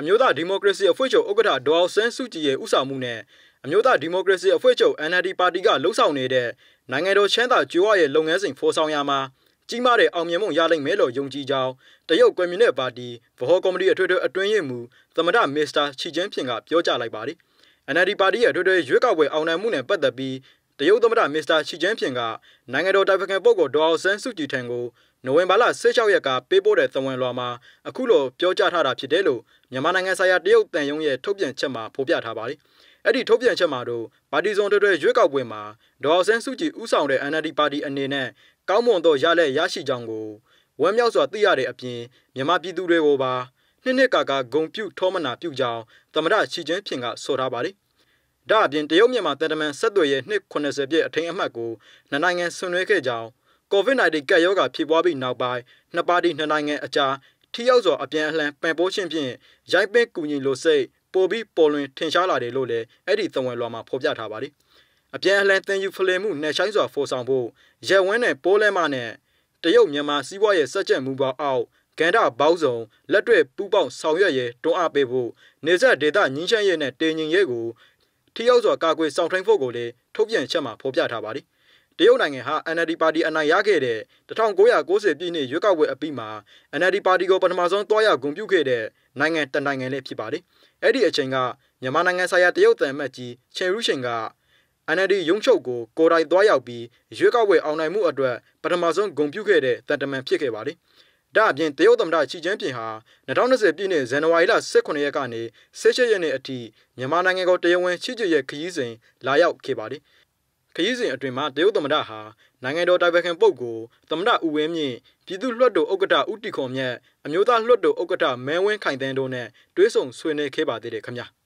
အမျိုးသားဒီမိုကရေစီအဖွဲ့ချုပ်ဥက္ကဋ္ဌဒေါ်အောင်ဆန်းစုကြည်ရဲ့ဥဆောင်မှုနဲ့အမျိုးသားဒီမိုကရေစီအဖွဲ့ချုပ် NLD ပါတီကလှုပ်ဆောင်နေတဲ့နိုင်ငံတော်ချမ်းသာကြွယ်ဝရဲ့လုပ်ငန်းစဉ်ဖော်ဆောင်ရာမှာကြီးမားတဲ့အောင်မြင်မှုရလိမ့်မယ်လို့ယုံကြည်ကြောင်းတရုတ်ကွန်မြူနတီပါတီဗဟိုကော်မတီအထွေထွေအတွင်းရေးမှူးသမဒမစ္စတာချီချင်းဖြင့်ကပြောကြားလိုက်ပါတယ်။ NLD ပါတီရဲ့အထွေထွေရွေးကောက်ပွဲအောင်နိုင်မှုနဲ့ပတ်သက်ပြီးတရုတ်သမ္မတမစ္စတာရှီကျန်းဖျင်ကနိုင်ငံတော်တိုင်ဖခင်ပုဂ္ဂိုလ်ဒေါ်အောင်ဆန်းစုကြည်ထံကိုနိုဝင်ဘာလ16ရက်ကပေးပို့တဲ့သဝင်လွှာမှာအခုလိုပြောကြားထားတာဖြစ်တယ်လို့မြန်မာနိုင်ငံဆိုင်ရာတရုတ်တန်ယုံရဲ့ထုတ်ပြန်ချက်မှာဖော်ပြထားပါတယ်။အဲ့ဒီထုတ်ပြန်ချက်မှာတော့ပါတီစုံတွဲတွဲရွေးကောက်ပွဲမှာဒေါ်အောင်ဆန်းစုကြည်ဦးဆောင်တဲ့ NLD ပါတီအနေနဲ့ကောင်းမွန်သောရလက်ရရှိကြောင်းကိုဝမ်းမြောက်စွာသိရတဲ့အပြင်မြန်မာပြည်သူတွေကိုပါနှစ်နှစ်ကာကာဂုံပြုထောမနာပြုကြောင်းသမ္မတရှီကျန်းဖျင်ကဆိုထားပါတယ်။ဒါအပြင်တရုတ်မြန်မာတန်တမန်ဆက်သွယ်ရေးနှစ်80ပြည့်အထိန်အမှတ်ကိုနှစ်နိုင်ငံဆွေးနွေးခဲ့ကြောင်း COVID-19 ကပ်ရောဂါဖြစ်ပွားပြီးနောက်ပိုင်းနှစ်ပါတီနှစ်နိုင်ငံအကြားထိရောက်စွာအပြန်အလှန်ပံ့ပိုးခြင်းဖြင့်ရိုက်ပင်းကူညီလိုစိတ်ပိုပြီးပေါ်လွင်ထင်ရှားလာတယ်လို့လည်းအဲ့ဒီသံဝင်လွှာမှာဖော်ပြထားပါတယ်။အပြန်အလှန်သင်ယူဖလှယ်မှုနဲ့ဆိုင်စွာဖော်ဆောင်ဖို့ရက်ဝန်းနဲ့ပိုးလဲမနဲ့တရုတ်မြန်မာစီးပွားရေးစက်ကြက်မှုပေါအောက်ကန္တာဘောက်စုံလက်တွေ့ပူးပေါင်းဆောင်ရွက်ရဲတွန်းအားပေးဖို့နေဆက်ဒေတာညှင်းချမ်းရဲနဲ့တင်ញင်ရဲကိုထိရောက်စွာကာကွယ်ဆောင်ထိုင်းဖို့ကိုလည်းထုတ်ပြန်ချက်မှာဖော်ပြထားပါတယ်။တရုတ်နိုင်ငံဟာ NLD ပါတီအနိုင်ရခဲ့တဲ့1990ပြည့်နှစ်ရွေးကောက်ပွဲအပြီးမှာ NLD ပါတီကိုပထမဆုံးတွားရဂုဏ်ပြုခဲ့တဲ့နိုင်ငံတနိုင်ငံလည်းဖြစ်ပါတယ်။အဲ့ဒီအချိန်ကမြန်မာနိုင်ငံဆိုင်ရာတရုတ်သံအမတ်ကြီးချင်ရူရှင်က NLD ရုံးချုပ်ကိုကိုယ်တိုင်တွားရောက်ပြီးရွေးကောက်ပွဲအောင်နိုင်မှုအတွက်ပထမဆုံးဂုဏ်ပြုခဲ့တဲ့တန်တမန်ဖြစ်ခဲ့ပါတယ်။ဒါအပြင်တရုတ်သမ္မတရှီကျင်းပင်ဟာ2020ပြည့်နှစ်ဇန်နဝါရီလ18ရက်ကနေ16ရက်နေ့အထိမြန်မာနိုင်ငံကိုတရားဝင်ချစ်ကြည်ရဲ့ခရီးစဉ်လာရောက်ခဲ့ပါတယ်။ခရီးစဉ်အတွင်မှာတရုတ်သမ္မတဟာနိုင်ငံတော်တိုင်ပင်ခံပုဂ္ဂိုလ်သမ္မတဦးဝင်းမြင့်ပြည်သူ့လွှတ်တော်ဥက္ကဋ္ဌဦးတီခွန်မြတ်အမျိုးသားလွှတ်တော်ဥက္ကဋ္ဌမဲဝင်းခိုင်တန်းတို့နဲ့တွဲဆုံဆွေးနွေးခဲ့ပါသေးတယ်ခင်ဗျာ။